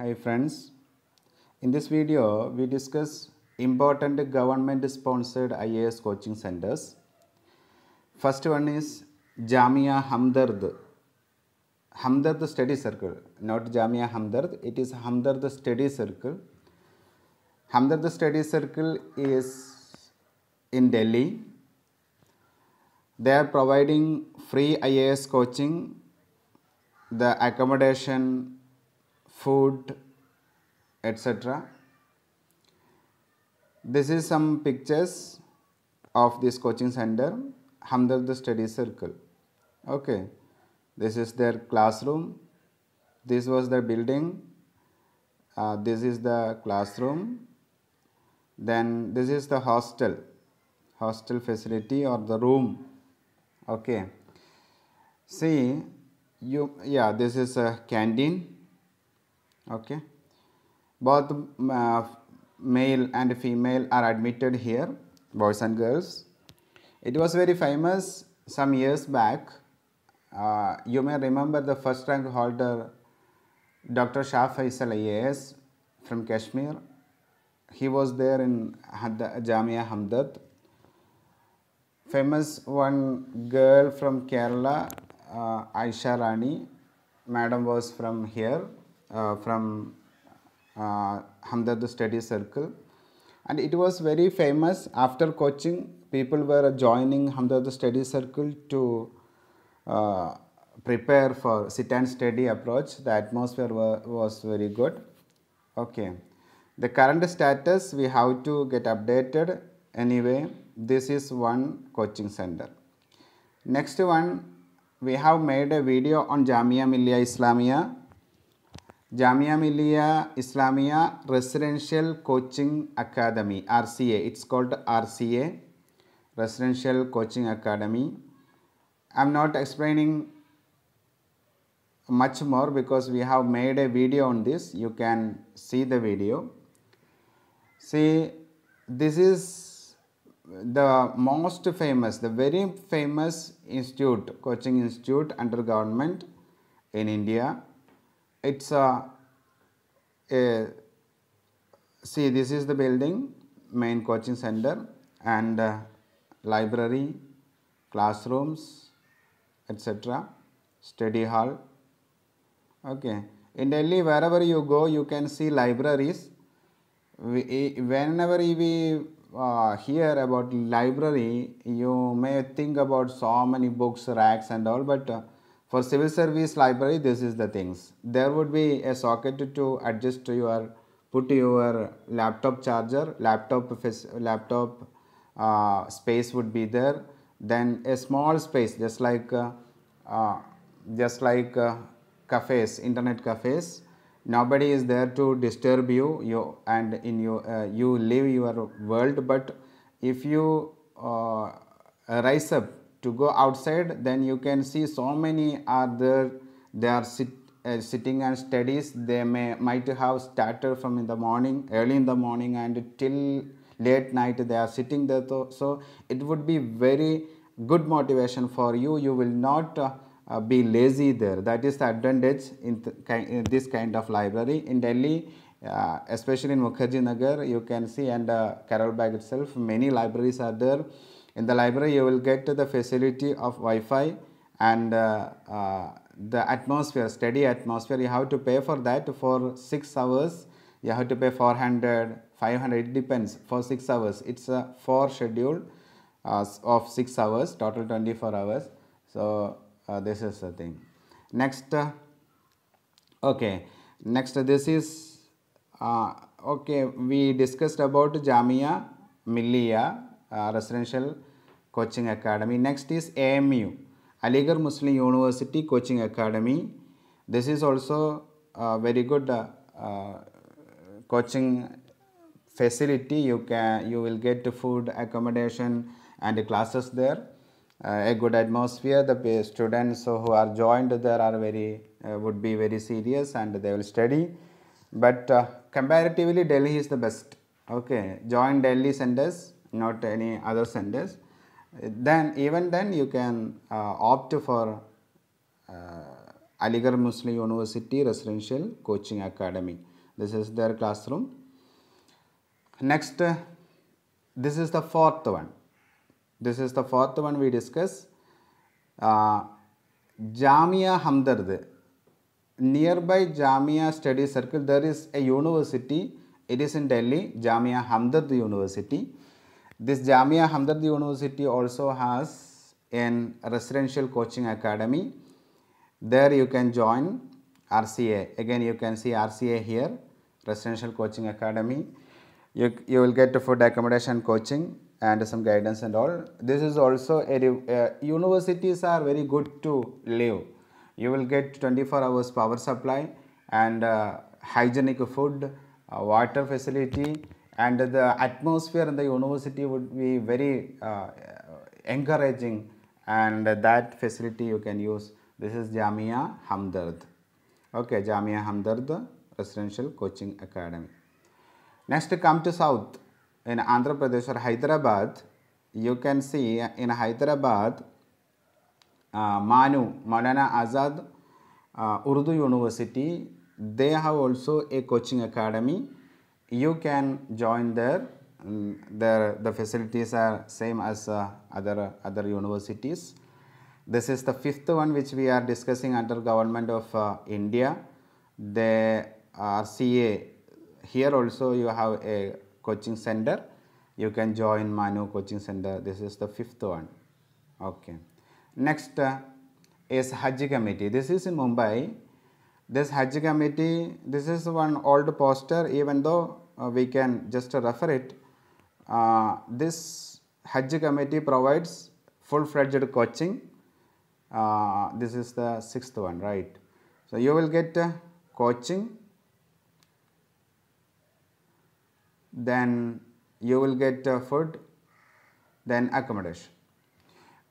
Hi friends, in this video we discuss important government sponsored IAS coaching centers. First one is Jamia Hamdard, Hamdard Study Circle, not Jamia Hamdard, it is Hamdard Study Circle. Hamdard Study Circle is in Delhi. They are providing free IAS coaching, the accommodation food etc this is some pictures of this coaching center Hamdard study circle okay this is their classroom this was the building uh, this is the classroom then this is the hostel hostel facility or the room okay see you yeah this is a canteen okay both uh, male and female are admitted here boys and girls it was very famous some years back uh, you may remember the first rank holder Dr. Shah Faisal IAS from Kashmir he was there in Jamia Hamdard famous one girl from Kerala uh, Aisha Rani madam was from here uh, from uh, Hamdard Study Circle and it was very famous after coaching people were joining Hamdard Study Circle to uh, prepare for sit and study approach the atmosphere wa was very good okay the current status we have to get updated anyway this is one coaching center next one we have made a video on Jamia Millia Islamia Jamia Millia Islamia Residential Coaching Academy RCA it's called RCA Residential Coaching Academy I'm not explaining much more because we have made a video on this you can see the video see this is the most famous the very famous institute coaching institute under government in India it's a, a see this is the building main coaching center and uh, library classrooms etc study hall okay in delhi wherever you go you can see libraries we, whenever we uh, hear about library you may think about so many books racks and all but uh, for civil service library, this is the things. There would be a socket to adjust to your, put your laptop charger, laptop, laptop uh, space would be there. Then a small space, just like, uh, uh, just like uh, cafes, internet cafes. Nobody is there to disturb you, you and in uh, you, you live your world. But if you uh, rise up to go outside then you can see so many other. they are sit, uh, sitting and studies they may might have started from in the morning early in the morning and till late night they are sitting there so, so it would be very good motivation for you you will not uh, uh, be lazy there that is the advantage in, th in this kind of library in delhi uh, especially in mukherjee nagar you can see and uh, carol bag itself many libraries are there in the library you will get the facility of Wi-Fi and uh, uh, the atmosphere steady atmosphere you have to pay for that for 6 hours you have to pay 400 500 it depends for 6 hours it's a 4 schedule uh, of 6 hours total 24 hours so uh, this is the thing next uh, okay next this is uh, okay we discussed about Jamia Millia uh, Residential Coaching Academy. Next is AMU, Aligarh Muslim University Coaching Academy. This is also a very good uh, uh, coaching facility. You can you will get food, accommodation, and classes there. Uh, a good atmosphere. The students who are joined there are very uh, would be very serious and they will study. But uh, comparatively, Delhi is the best okay join delhi centers not any other centers then even then you can uh, opt for uh, Aligarh Muslim University Residential Coaching Academy. This is their classroom. Next, uh, this is the fourth one. This is the fourth one we discuss. Uh, Jamia Hamdard. Nearby Jamia Study Circle, there is a university. It is in Delhi, Jamia Hamdard University. This Jamia Hamdard University also has an residential coaching academy. There you can join RCA. Again, you can see RCA here, Residential Coaching Academy. You, you will get food accommodation coaching and some guidance and all. This is also a, uh, universities are very good to live. You will get 24 hours power supply and uh, hygienic food, uh, water facility, and the atmosphere in the university would be very uh, encouraging and that facility you can use. This is Jamia Hamdard. Okay, Jamia Hamdard Residential Coaching Academy. Next come to South in Andhra Pradesh or Hyderabad. You can see in Hyderabad, uh, Manu, Maulana Azad uh, Urdu University, they have also a coaching academy you can join there. Mm, there the facilities are same as uh, other other universities. This is the fifth one which we are discussing under Government of uh, India. The RCA here also you have a coaching center. You can join Manu coaching center. This is the fifth one. Okay. Next uh, is Hajj committee. This is in Mumbai this Hajj committee, this is one old poster, even though uh, we can just refer it. Uh, this Hajj committee provides full-fledged coaching. Uh, this is the sixth one, right? So, you will get uh, coaching, then you will get uh, food, then accommodation.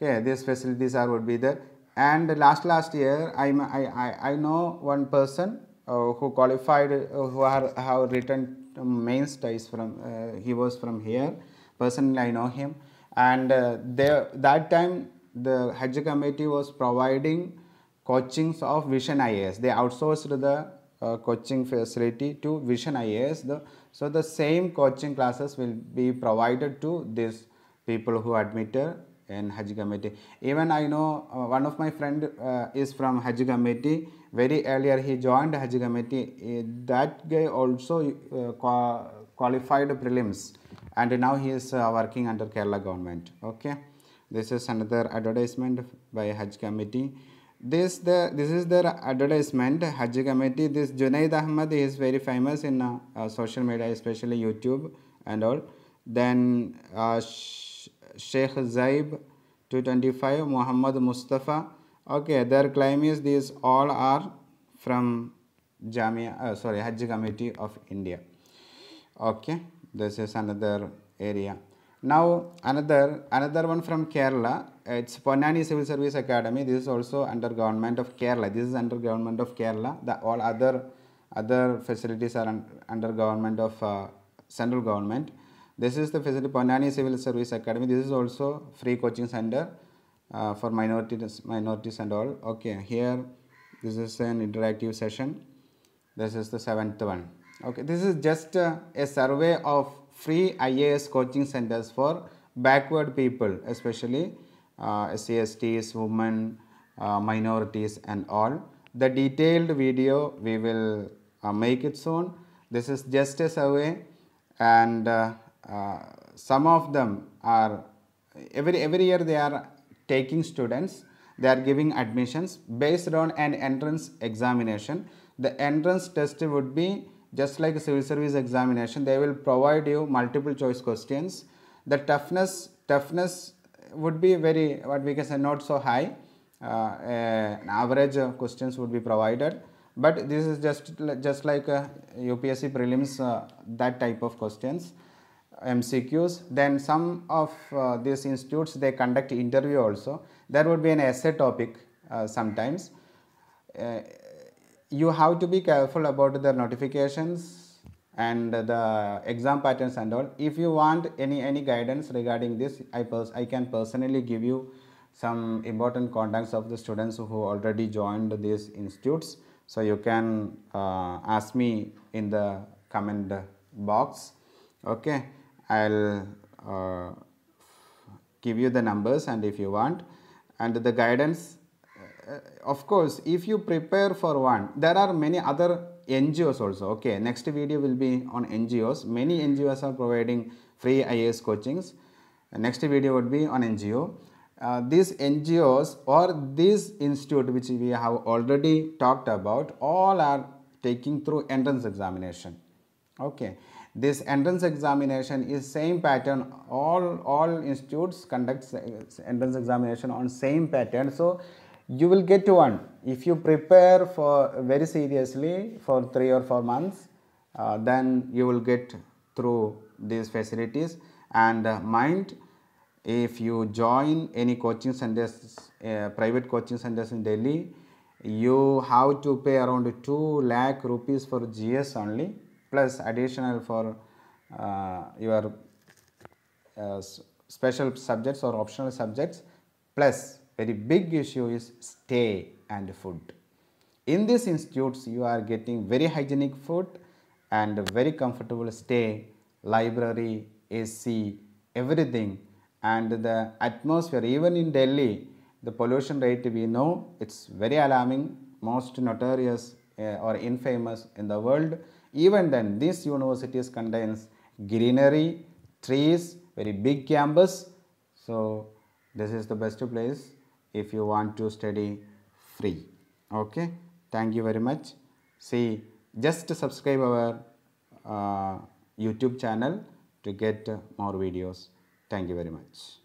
Okay, these facilities are would be there and last last year I I, I know one person uh, who qualified uh, who are have written mains test from uh, he was from here personally I know him and uh, there that time the Hajj committee was providing coachings of Vision IAS they outsourced the uh, coaching facility to Vision IAS the so the same coaching classes will be provided to these people who admitted in Hajj committee. Even I know uh, one of my friend uh, is from Hajj committee. Very earlier he joined Hajj committee. Eh, that guy also uh, qualified prelims and now he is uh, working under Kerala government. Okay. This is another advertisement by Hajj committee. This the this is their advertisement Hajj committee. This Junaid Ahmad is very famous in uh, social media, especially YouTube and all. Then uh, Sheikh Zaib 225 Muhammad Mustafa okay their claim is these all are from Jamia uh, sorry Hajj Committee of India okay this is another area now another another one from Kerala it's Ponani Civil Service Academy this is also under government of Kerala this is under government of Kerala the all other other facilities are un under government of uh, central government this is the facility Panani Civil Service Academy. This is also free coaching center uh, for minorities, minorities and all. Okay, here this is an interactive session. This is the seventh one. Okay, this is just uh, a survey of free IAS coaching centers for backward people, especially uh, SCSTs, women, uh, minorities and all. The detailed video we will uh, make it soon. This is just a survey and uh, uh, some of them are every every year they are taking students they are giving admissions based on an entrance examination the entrance test would be just like a civil service examination they will provide you multiple choice questions the toughness toughness would be very what we can say not so high uh, uh, average uh, questions would be provided but this is just just like UPSC uh, prelims uh, that type of questions MCQs. Then some of uh, these institutes they conduct interview also. There would be an essay topic uh, sometimes. Uh, you have to be careful about the notifications and the exam patterns and all. If you want any any guidance regarding this, I pers I can personally give you some important contacts of the students who already joined these institutes. So you can uh, ask me in the comment box okay I'll uh, give you the numbers and if you want and the guidance uh, of course if you prepare for one there are many other NGOs also okay next video will be on NGOs many NGOs are providing free IAS coachings next video would be on NGO uh, these NGOs or this institute which we have already talked about all are taking through entrance examination okay this entrance examination is same pattern. All, all institutes conduct entrance examination on same pattern. So, you will get one. If you prepare for very seriously for three or four months, uh, then you will get through these facilities and uh, mind if you join any coaching centers uh, private coaching centers in delhi you have to pay around 2 lakh rupees for gs only plus additional for uh, your uh, special subjects or optional subjects plus very big issue is stay and food. In these institutes you are getting very hygienic food and very comfortable stay, library, AC, everything and the atmosphere even in Delhi the pollution rate we know it's very alarming most notorious uh, or infamous in the world even then, these universities contains greenery, trees, very big campus. So, this is the best place if you want to study free. Okay. Thank you very much. See, just subscribe our uh, YouTube channel to get more videos. Thank you very much.